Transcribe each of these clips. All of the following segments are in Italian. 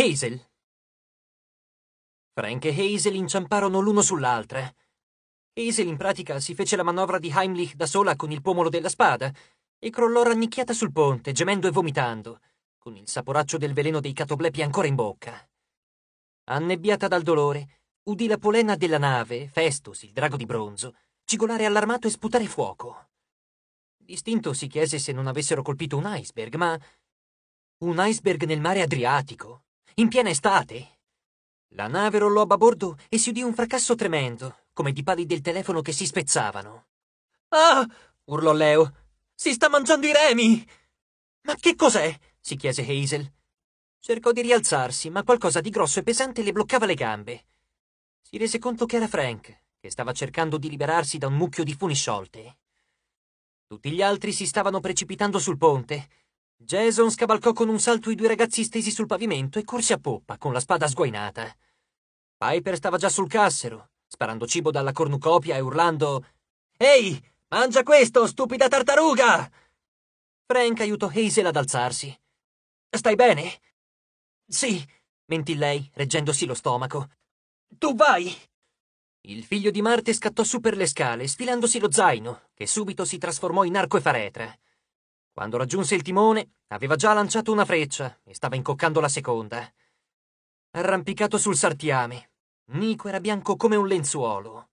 Hazel! Frank e Hazel inciamparono l'uno sull'altra. Hazel in pratica si fece la manovra di Heimlich da sola con il pomolo della spada e crollò rannicchiata sul ponte, gemendo e vomitando, con il saporaccio del veleno dei catoblepi ancora in bocca. Annebbiata dal dolore, udì la polena della nave, Festus, il drago di bronzo, cigolare allarmato e sputare fuoco. L'istinto si chiese se non avessero colpito un iceberg, ma... Un iceberg nel mare Adriatico, in piena estate. La nave rollò a bordo e si udì un fracasso tremendo, come di pali del telefono che si spezzavano. Ah! urlò Leo. Si sta mangiando i remi! Ma che cos'è? si chiese Hazel. Cercò di rialzarsi, ma qualcosa di grosso e pesante le bloccava le gambe. Si rese conto che era Frank, che stava cercando di liberarsi da un mucchio di funi sciolte. Tutti gli altri si stavano precipitando sul ponte Jason scavalcò con un salto i due ragazzi stesi sul pavimento e corse a poppa, con la spada sguainata. Piper stava già sul cassero, sparando cibo dalla cornucopia e urlando «Ehi, mangia questo, stupida tartaruga!» Frank aiutò Hazel ad alzarsi. «Stai bene?» «Sì», mentì lei, reggendosi lo stomaco. «Tu vai!» Il figlio di Marte scattò su per le scale, sfilandosi lo zaino, che subito si trasformò in arco e faretra. Quando raggiunse il timone, aveva già lanciato una freccia e stava incoccando la seconda. Arrampicato sul sartiame, Nico era bianco come un lenzuolo.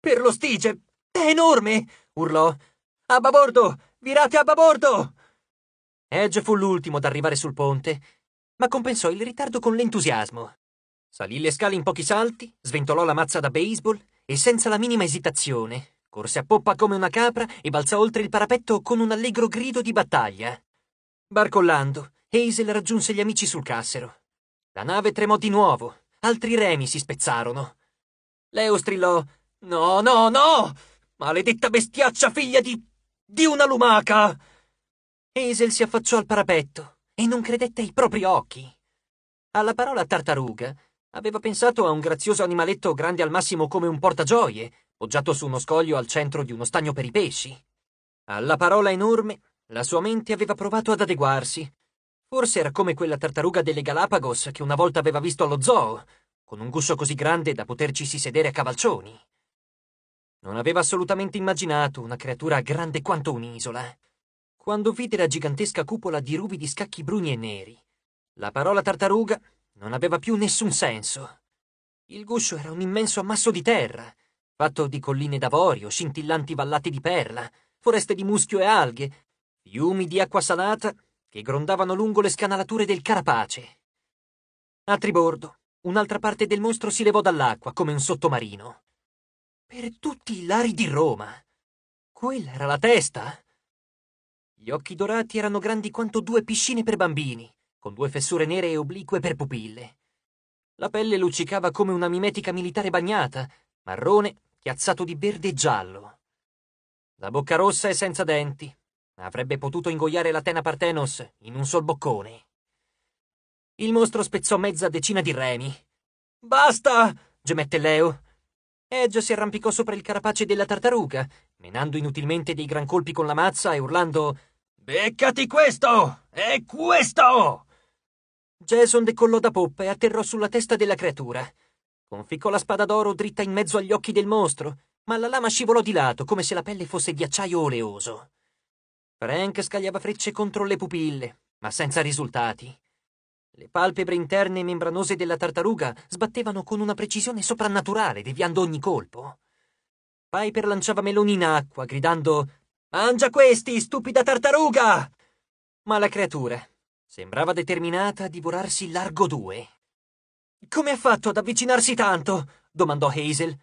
Per lo stige! È enorme! urlò. A babordo! Virate a babordo! Edge fu l'ultimo ad arrivare sul ponte, ma compensò il ritardo con l'entusiasmo. Salì le scale in pochi salti, sventolò la mazza da baseball e senza la minima esitazione corse a poppa come una capra e balzò oltre il parapetto con un allegro grido di battaglia. Barcollando, Hazel raggiunse gli amici sul cassero. La nave tremò di nuovo, altri remi si spezzarono. Leo strillò: No, no, no! Maledetta bestiaccia figlia di. di una lumaca! Hazel si affacciò al parapetto e non credette ai propri occhi. Alla parola tartaruga aveva pensato a un grazioso animaletto grande al massimo come un portagioie, poggiato su uno scoglio al centro di uno stagno per i pesci. Alla parola enorme, la sua mente aveva provato ad adeguarsi. Forse era come quella tartaruga delle Galapagos che una volta aveva visto allo zoo, con un guscio così grande da potercisi sedere a cavalcioni. Non aveva assolutamente immaginato una creatura grande quanto un'isola. Quando vide la gigantesca cupola di ruvidi scacchi bruni e neri, la parola tartaruga non aveva più nessun senso. Il guscio era un immenso ammasso di terra, fatto di colline d'avorio, scintillanti vallate di perla, foreste di muschio e alghe, fiumi di acqua salata che grondavano lungo le scanalature del carapace. A tribordo, un'altra parte del mostro si levò dall'acqua come un sottomarino. Per tutti i lari di Roma. Quella era la testa. Gli occhi dorati erano grandi quanto due piscine per bambini, con due fessure nere e oblique per pupille. La pelle luccicava come una mimetica militare bagnata, marrone chiazzato di verde e giallo. La bocca rossa e senza denti. Avrebbe potuto ingoiare l'Atena Partenos in un sol boccone. Il mostro spezzò mezza decina di remi. Basta! gemette Leo. Edge si arrampicò sopra il carapace della tartaruga, menando inutilmente dei gran colpi con la mazza e urlando Beccati questo! E questo! Jason decollò da poppa e atterrò sulla testa della creatura. Conficcò la spada d'oro dritta in mezzo agli occhi del mostro, ma la lama scivolò di lato come se la pelle fosse di acciaio oleoso. Frank scagliava frecce contro le pupille, ma senza risultati. Le palpebre interne e membranose della tartaruga sbattevano con una precisione soprannaturale, deviando ogni colpo. Piper lanciava meloni in acqua, gridando Mangia questi, stupida tartaruga! Ma la creatura sembrava determinata a divorarsi largo due. Come ha fatto ad avvicinarsi tanto? domandò Hazel.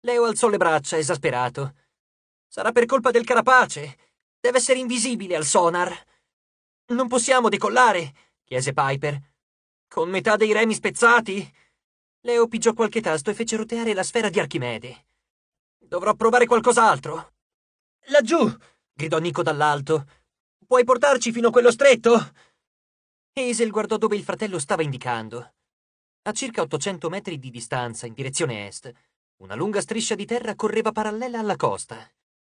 Leo alzò le braccia, esasperato. Sarà per colpa del carapace. Deve essere invisibile al sonar. Non possiamo decollare, chiese Piper. Con metà dei remi spezzati? Leo pigiò qualche tasto e fece roteare la sfera di Archimede. Dovrò provare qualcos'altro. Laggiù! gridò Nico dall'alto. Puoi portarci fino a quello stretto? Hazel guardò dove il fratello stava indicando. A circa 800 metri di distanza, in direzione est, una lunga striscia di terra correva parallela alla costa.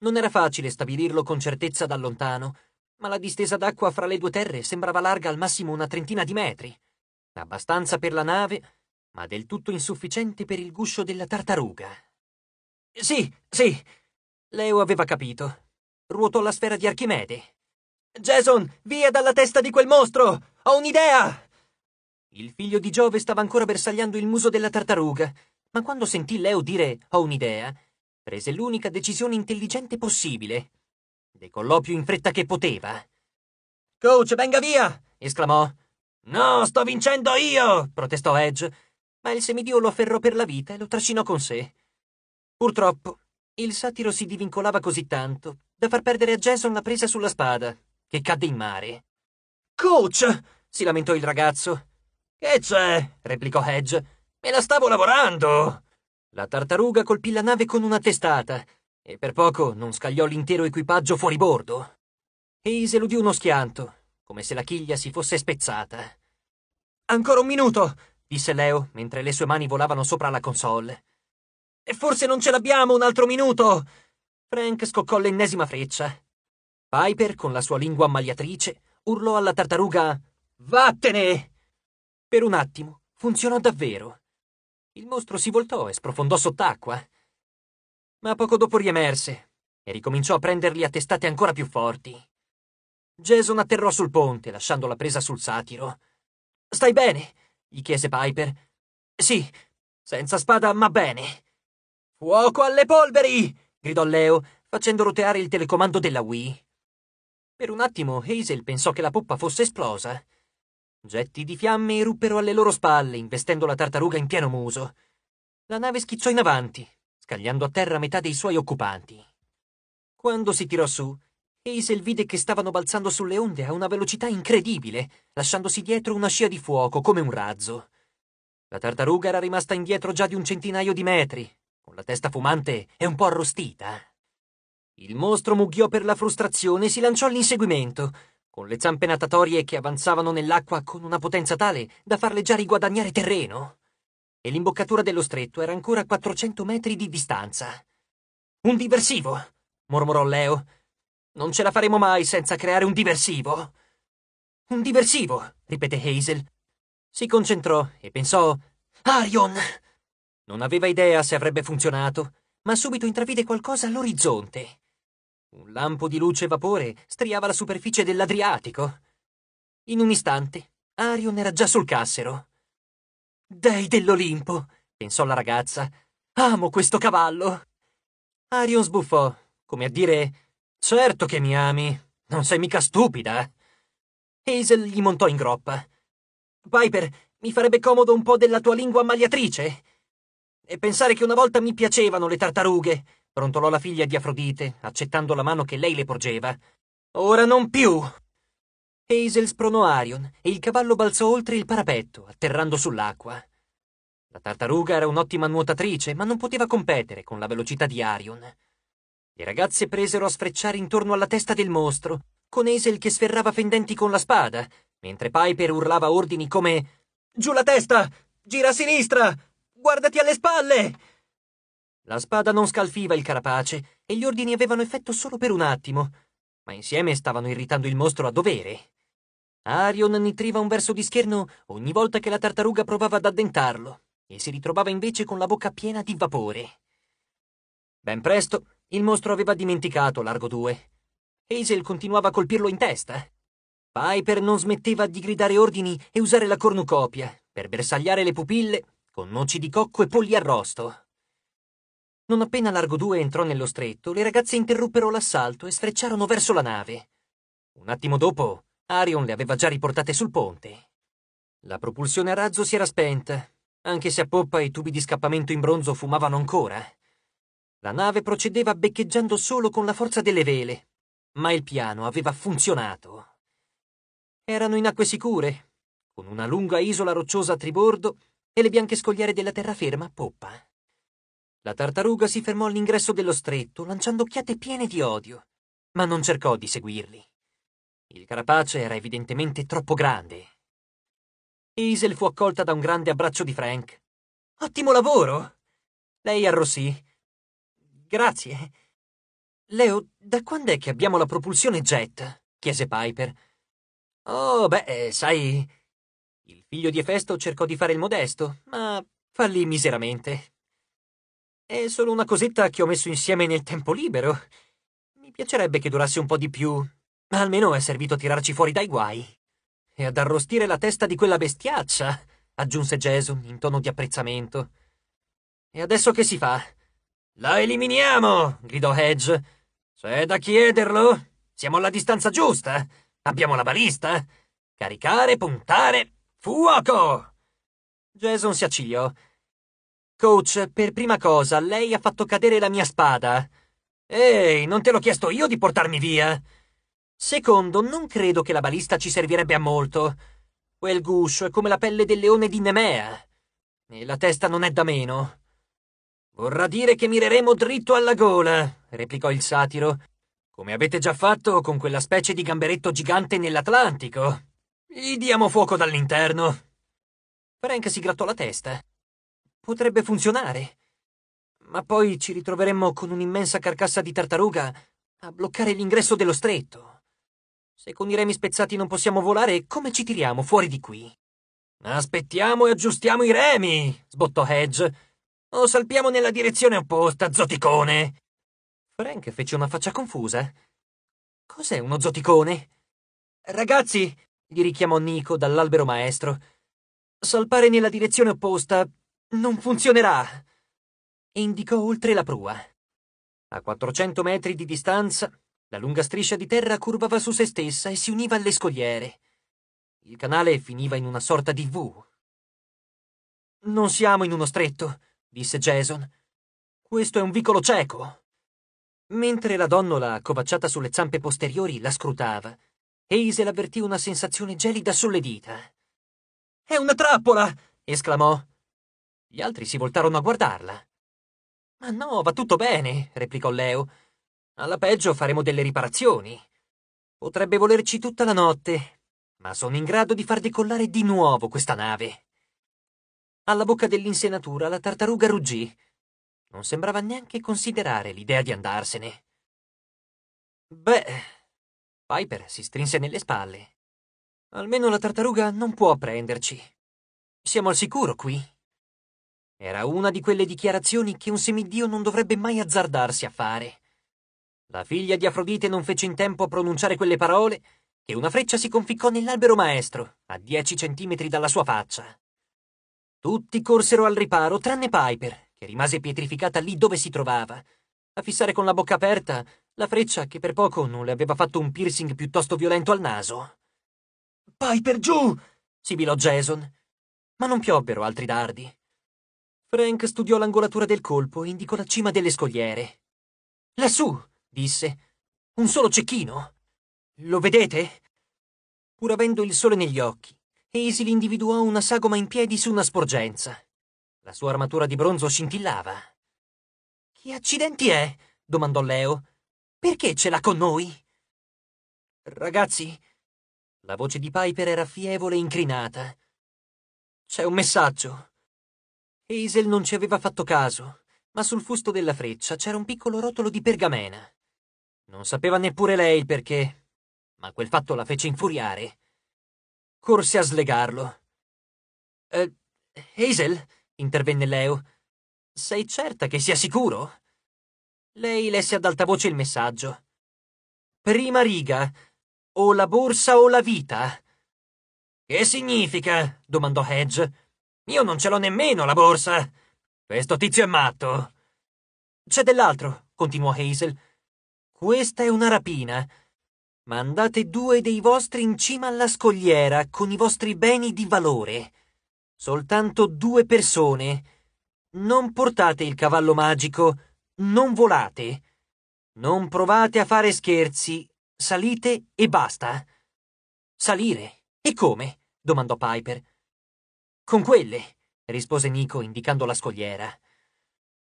Non era facile stabilirlo con certezza da lontano, ma la distesa d'acqua fra le due terre sembrava larga al massimo una trentina di metri. Abbastanza per la nave, ma del tutto insufficiente per il guscio della tartaruga. Sì, sì, Leo aveva capito. Ruotò la sfera di Archimede. Jason, via dalla testa di quel mostro! Ho un'idea! Il figlio di Giove stava ancora bersagliando il muso della tartaruga, ma quando sentì Leo dire ho un'idea, prese l'unica decisione intelligente possibile. Decollò più in fretta che poteva. Coach, venga via! esclamò. No, sto vincendo io! protestò Edge, ma il semidio lo afferrò per la vita e lo trascinò con sé. Purtroppo, il satiro si divincolava così tanto da far perdere a Jason la presa sulla spada, che cadde in mare. Coach! si lamentò il ragazzo. Che c'è? replicò Hedge. Me la stavo lavorando! La tartaruga colpì la nave con una testata e per poco non scagliò l'intero equipaggio fuori bordo. Hayes eludì uno schianto, come se la chiglia si fosse spezzata. Ancora un minuto, disse Leo mentre le sue mani volavano sopra la console. E forse non ce l'abbiamo un altro minuto! Frank scoccò l'ennesima freccia. Piper, con la sua lingua ammaliatrice, urlò alla tartaruga: Vattene! Per un attimo funzionò davvero. Il mostro si voltò e sprofondò sott'acqua. Ma poco dopo riemerse e ricominciò a prenderli a testate ancora più forti. Jason atterrò sul ponte, lasciando la presa sul satiro. Stai bene? gli chiese Piper. Sì, senza spada, ma bene. Fuoco alle polveri! gridò Leo, facendo roteare il telecomando della Wii. Per un attimo Hazel pensò che la poppa fosse esplosa. Getti di fiamme eruppero alle loro spalle, investendo la tartaruga in pieno muso. La nave schizzò in avanti, scagliando a terra metà dei suoi occupanti. Quando si tirò su, Hazel vide che stavano balzando sulle onde a una velocità incredibile, lasciandosi dietro una scia di fuoco come un razzo. La tartaruga era rimasta indietro già di un centinaio di metri, con la testa fumante e un po' arrostita. Il mostro mugghiò per la frustrazione e si lanciò all'inseguimento, con le zampe natatorie che avanzavano nell'acqua con una potenza tale da farle già riguadagnare terreno. E l'imboccatura dello stretto era ancora a 400 metri di distanza. Un diversivo, mormorò Leo. Non ce la faremo mai senza creare un diversivo. Un diversivo, ripete Hazel. Si concentrò e pensò Arion! Non aveva idea se avrebbe funzionato, ma subito intravide qualcosa all'orizzonte. Un lampo di luce e vapore striava la superficie dell'Adriatico. In un istante, Arion era già sul cassero. Dei dell'Olimpo, pensò la ragazza. Amo questo cavallo. Arion sbuffò, come a dire: Certo che mi ami, non sei mica stupida. Hazel gli montò in groppa. Piper, mi farebbe comodo un po' della tua lingua ammagliatrice. E pensare che una volta mi piacevano le tartarughe brontolò la figlia di Afrodite, accettando la mano che lei le porgeva. Ora non più! Hazel spronò Arion e il cavallo balzò oltre il parapetto, atterrando sull'acqua. La tartaruga era un'ottima nuotatrice, ma non poteva competere con la velocità di Arion. Le ragazze presero a sfrecciare intorno alla testa del mostro, con Hazel che sferrava fendenti con la spada, mentre Piper urlava ordini come «Giù la testa! Gira a sinistra! Guardati alle spalle!» La spada non scalfiva il carapace e gli ordini avevano effetto solo per un attimo, ma insieme stavano irritando il mostro a dovere. Arion nitriva un verso di scherno ogni volta che la tartaruga provava ad addentarlo e si ritrovava invece con la bocca piena di vapore. Ben presto il mostro aveva dimenticato Largo 2. Hazel continuava a colpirlo in testa. Piper non smetteva di gridare ordini e usare la cornucopia per bersagliare le pupille con noci di cocco e polli arrosto. Non appena Largo 2 entrò nello stretto, le ragazze interruppero l'assalto e sfrecciarono verso la nave. Un attimo dopo, Arion le aveva già riportate sul ponte. La propulsione a razzo si era spenta, anche se a poppa i tubi di scappamento in bronzo fumavano ancora. La nave procedeva beccheggiando solo con la forza delle vele, ma il piano aveva funzionato. Erano in acque sicure, con una lunga isola rocciosa a tribordo e le bianche scogliere della terraferma a poppa. La tartaruga si fermò all'ingresso dello stretto, lanciando occhiate piene di odio, ma non cercò di seguirli. Il carapace era evidentemente troppo grande. Isel fu accolta da un grande abbraccio di Frank. Ottimo lavoro! Lei arrossì. Grazie. Leo, da quando è che abbiamo la propulsione jet? chiese Piper. Oh, beh, eh, sai. Il figlio di Efesto cercò di fare il modesto, ma fallì miseramente. È solo una cosetta che ho messo insieme nel tempo libero. Mi piacerebbe che durasse un po' di più, ma almeno è servito a tirarci fuori dai guai. E ad arrostire la testa di quella bestiaccia, aggiunse Jason in tono di apprezzamento. E adesso che si fa? La eliminiamo! gridò Hedge. C'è da chiederlo, siamo alla distanza giusta. Abbiamo la balista. Caricare, puntare, fuoco! Jason si accigliò Coach, per prima cosa, lei ha fatto cadere la mia spada. Ehi, non te l'ho chiesto io di portarmi via. Secondo, non credo che la balista ci servirebbe a molto. Quel guscio è come la pelle del leone di Nemea. E la testa non è da meno. Vorrà dire che mireremo dritto alla gola, replicò il satiro, come avete già fatto con quella specie di gamberetto gigante nell'Atlantico. Gli diamo fuoco dall'interno. Frank si grattò la testa. Potrebbe funzionare. Ma poi ci ritroveremmo con un'immensa carcassa di tartaruga a bloccare l'ingresso dello stretto. Se con i remi spezzati non possiamo volare, come ci tiriamo fuori di qui? Aspettiamo e aggiustiamo i remi, sbottò Hedge. O salpiamo nella direzione opposta, zoticone. Frank fece una faccia confusa. Cos'è uno zoticone? Ragazzi, gli richiamò Nico dall'albero maestro. Salpare nella direzione opposta non funzionerà! E indicò oltre la prua. A 400 metri di distanza, la lunga striscia di terra curvava su se stessa e si univa alle scogliere. Il canale finiva in una sorta di V. Non siamo in uno stretto, disse Jason. Questo è un vicolo cieco. Mentre la donnola, accovacciata sulle zampe posteriori, la scrutava, Hazel avvertì una sensazione gelida sulle dita. È una trappola! esclamò. Gli altri si voltarono a guardarla. Ma no, va tutto bene, replicò Leo. Alla peggio faremo delle riparazioni. Potrebbe volerci tutta la notte, ma sono in grado di far decollare di nuovo questa nave. Alla bocca dell'insenatura la tartaruga ruggì. Non sembrava neanche considerare l'idea di andarsene. Beh, Piper si strinse nelle spalle. Almeno la tartaruga non può prenderci. Siamo al sicuro qui. Era una di quelle dichiarazioni che un semidio non dovrebbe mai azzardarsi a fare. La figlia di Afrodite non fece in tempo a pronunciare quelle parole che una freccia si conficcò nell'albero maestro, a dieci centimetri dalla sua faccia. Tutti corsero al riparo, tranne Piper, che rimase pietrificata lì dove si trovava, a fissare con la bocca aperta la freccia che per poco non le aveva fatto un piercing piuttosto violento al naso. Piper giù! sibilò Jason, ma non piobbero altri dardi. Frank studiò l'angolatura del colpo e indicò la cima delle scogliere. Lassù, disse. Un solo cecchino. Lo vedete? Pur avendo il sole negli occhi, Hazel individuò una sagoma in piedi su una sporgenza. La sua armatura di bronzo scintillava. Che accidenti è? domandò Leo. Perché ce l'ha con noi? Ragazzi, la voce di Piper era fievole e incrinata. C'è un messaggio. Hazel non ci aveva fatto caso, ma sul fusto della freccia c'era un piccolo rotolo di pergamena. Non sapeva neppure lei il perché, ma quel fatto la fece infuriare. Corse a slegarlo. Eh, Hazel, intervenne Leo, sei certa che sia sicuro? Lei lesse ad alta voce il messaggio. Prima riga, o la borsa o la vita. Che significa? domandò Hedge. Io non ce l'ho nemmeno la borsa. Questo tizio è matto. C'è dell'altro, continuò Hazel. Questa è una rapina. Mandate due dei vostri in cima alla scogliera con i vostri beni di valore. Soltanto due persone. Non portate il cavallo magico, non volate. Non provate a fare scherzi, salite e basta. Salire? E come? domandò Piper. Con quelle, rispose Nico indicando la scogliera.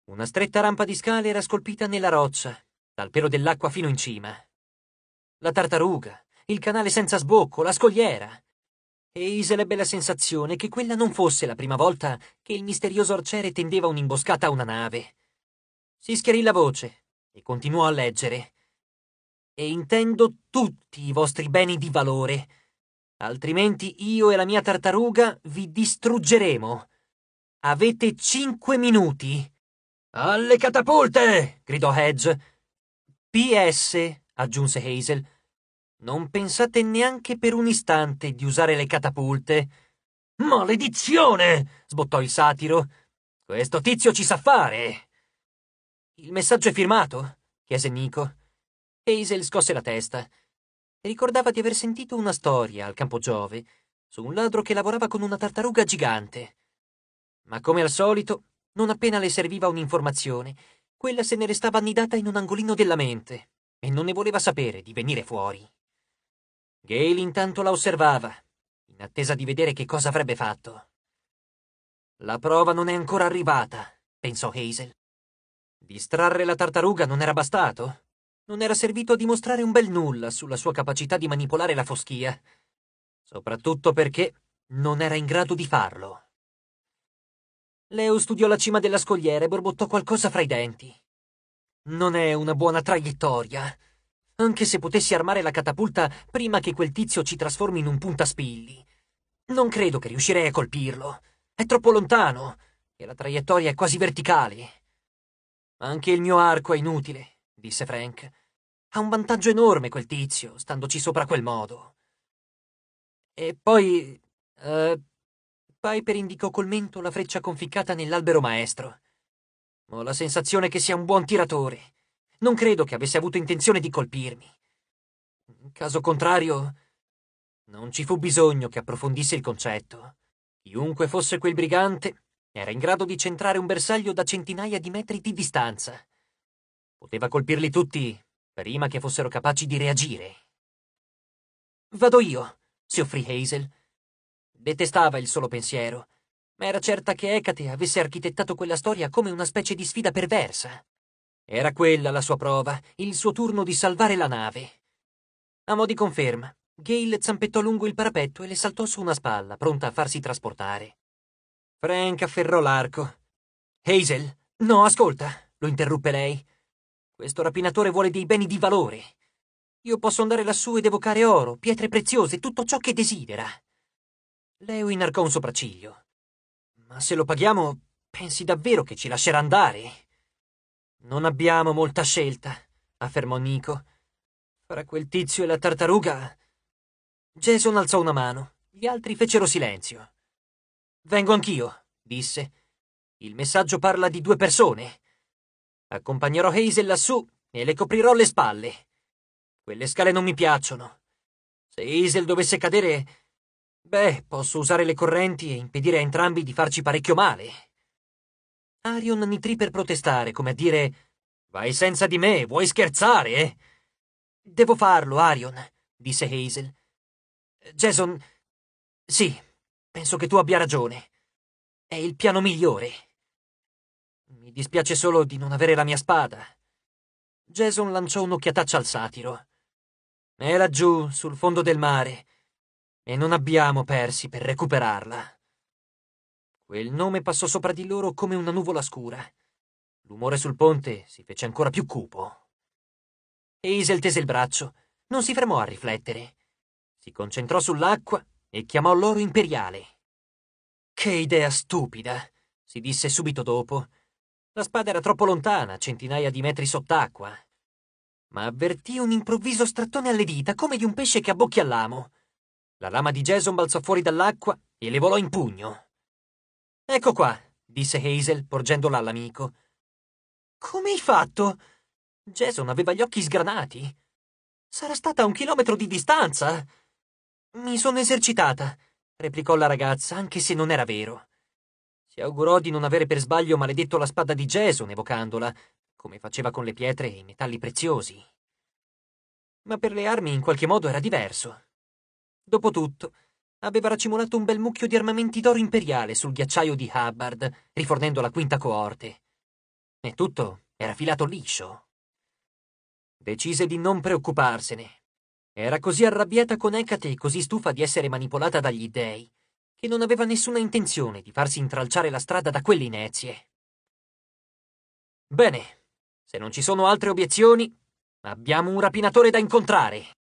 Una stretta rampa di scale era scolpita nella roccia, dal pelo dell'acqua fino in cima. La tartaruga, il canale senza sbocco, la scogliera. E iselebbe la sensazione che quella non fosse la prima volta che il misterioso arciere tendeva un'imboscata a una nave. Si schiarì la voce e continuò a leggere. E intendo tutti i vostri beni di valore, altrimenti io e la mia tartaruga vi distruggeremo. Avete cinque minuti. Alle catapulte! gridò Hedge. PS, aggiunse Hazel, non pensate neanche per un istante di usare le catapulte. Maledizione! sbottò il satiro. Questo tizio ci sa fare. Il messaggio è firmato? chiese Nico. Hazel scosse la testa. Ricordava di aver sentito una storia al campo Giove su un ladro che lavorava con una tartaruga gigante. Ma come al solito, non appena le serviva un'informazione, quella se ne restava annidata in un angolino della mente e non ne voleva sapere di venire fuori. Gale intanto la osservava, in attesa di vedere che cosa avrebbe fatto. La prova non è ancora arrivata, pensò Hazel. Distrarre la tartaruga non era bastato? non era servito a dimostrare un bel nulla sulla sua capacità di manipolare la foschia, soprattutto perché non era in grado di farlo. Leo studiò la cima della scogliera e borbottò qualcosa fra i denti. Non è una buona traiettoria. Anche se potessi armare la catapulta prima che quel tizio ci trasformi in un puntaspilli. Non credo che riuscirei a colpirlo. È troppo lontano e la traiettoria è quasi verticale. Anche il mio arco è inutile disse Frank. Ha un vantaggio enorme quel tizio, standoci sopra quel modo. E poi... Eh, Piper indicò col mento la freccia conficcata nell'albero maestro. Ho la sensazione che sia un buon tiratore. Non credo che avesse avuto intenzione di colpirmi. In caso contrario... Non ci fu bisogno che approfondisse il concetto. Chiunque fosse quel brigante era in grado di centrare un bersaglio da centinaia di metri di distanza. Poteva colpirli tutti prima che fossero capaci di reagire. Vado io, si offrì Hazel. Detestava il solo pensiero, ma era certa che Ecate avesse architettato quella storia come una specie di sfida perversa. Era quella la sua prova, il suo turno di salvare la nave. A mo' di conferma, Gale zampettò lungo il parapetto e le saltò su una spalla, pronta a farsi trasportare. Frank afferrò l'arco. Hazel, no, ascolta, lo interruppe lei. Questo rapinatore vuole dei beni di valore. Io posso andare lassù ed evocare oro, pietre preziose, tutto ciò che desidera. Leo inarcò un sopracciglio. Ma se lo paghiamo, pensi davvero che ci lascerà andare? Non abbiamo molta scelta, affermò Nico. Fra quel tizio e la tartaruga. Jason alzò una mano. Gli altri fecero silenzio. Vengo anch'io, disse. Il messaggio parla di due persone. Accompagnerò Hazel lassù e le coprirò le spalle. Quelle scale non mi piacciono. Se Hazel dovesse cadere... Beh, posso usare le correnti e impedire a entrambi di farci parecchio male. Arion nitrì per protestare, come a dire... Vai senza di me, vuoi scherzare, eh? Devo farlo, Arion, disse Hazel. Jason... Sì, penso che tu abbia ragione. È il piano migliore. Mi dispiace solo di non avere la mia spada. Jason lanciò un'occhiataccia al satiro. È laggiù, sul fondo del mare, e non abbiamo persi per recuperarla. Quel nome passò sopra di loro come una nuvola scura. L'umore sul ponte si fece ancora più cupo. Hazel tese il braccio, non si fermò a riflettere. Si concentrò sull'acqua e chiamò l'oro imperiale. Che idea stupida, si disse subito dopo, la spada era troppo lontana, centinaia di metri sott'acqua. Ma avvertì un improvviso strattone alle dita, come di un pesce che abbocchi all'amo. La lama di Jason balzò fuori dall'acqua e le volò in pugno. Ecco qua, disse Hazel, porgendola all'amico. Come hai fatto? Jason aveva gli occhi sgranati. Sarà stata a un chilometro di distanza. Mi sono esercitata, replicò la ragazza, anche se non era vero. Si augurò di non avere per sbaglio maledetto la spada di Jason evocandola, come faceva con le pietre e i metalli preziosi. Ma per le armi in qualche modo era diverso. Dopotutto, aveva racimolato un bel mucchio di armamenti d'oro imperiale sul ghiacciaio di Hubbard, rifornendo la quinta coorte. E tutto era filato liscio. Decise di non preoccuparsene. Era così arrabbiata con Ecate e così stufa di essere manipolata dagli dèi che non aveva nessuna intenzione di farsi intralciare la strada da quelle inezie. Bene, se non ci sono altre obiezioni, abbiamo un rapinatore da incontrare.